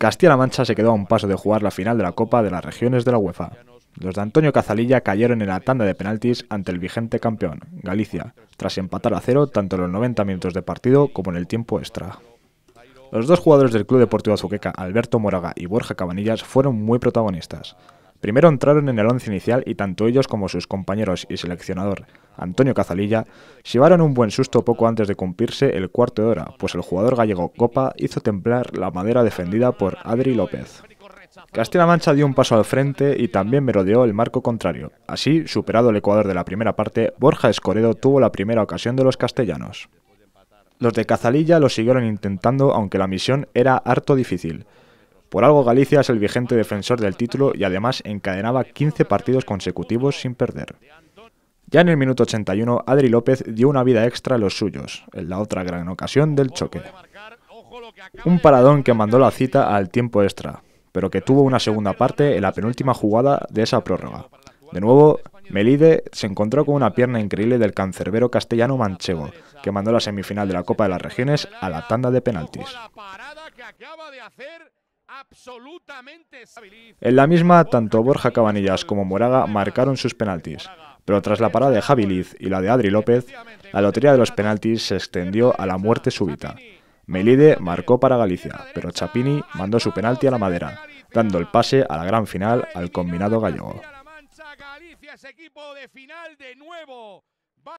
Castilla-La Mancha se quedó a un paso de jugar la final de la Copa de las Regiones de la UEFA. Los de Antonio Cazalilla cayeron en la tanda de penaltis ante el vigente campeón, Galicia, tras empatar a cero tanto en los 90 minutos de partido como en el tiempo extra. Los dos jugadores del Club Deportivo Azuqueca, Alberto Moraga y Borja Cabanillas, fueron muy protagonistas. Primero entraron en el once inicial y tanto ellos como sus compañeros y seleccionador Antonio Cazalilla llevaron un buen susto poco antes de cumplirse el cuarto de hora, pues el jugador gallego Copa hizo temblar la madera defendida por Adri López. castilla Mancha dio un paso al frente y también merodeó el marco contrario. Así, superado el Ecuador de la primera parte, Borja Escoredo tuvo la primera ocasión de los castellanos. Los de Cazalilla lo siguieron intentando, aunque la misión era harto difícil. Por algo Galicia es el vigente defensor del título y además encadenaba 15 partidos consecutivos sin perder. Ya en el minuto 81, Adri López dio una vida extra a los suyos, en la otra gran ocasión del choque. Un paradón que mandó la cita al tiempo extra, pero que tuvo una segunda parte en la penúltima jugada de esa prórroga. De nuevo, Melide se encontró con una pierna increíble del cancerbero castellano Manchego, que mandó la semifinal de la Copa de las Regiones a la tanda de penaltis. En la misma, tanto Borja Cabanillas como Moraga marcaron sus penaltis, pero tras la parada de Javi Liz y la de Adri López, la lotería de los penaltis se extendió a la muerte súbita. Melide marcó para Galicia, pero Chapini mandó su penalti a la madera, dando el pase a la gran final al combinado gallego.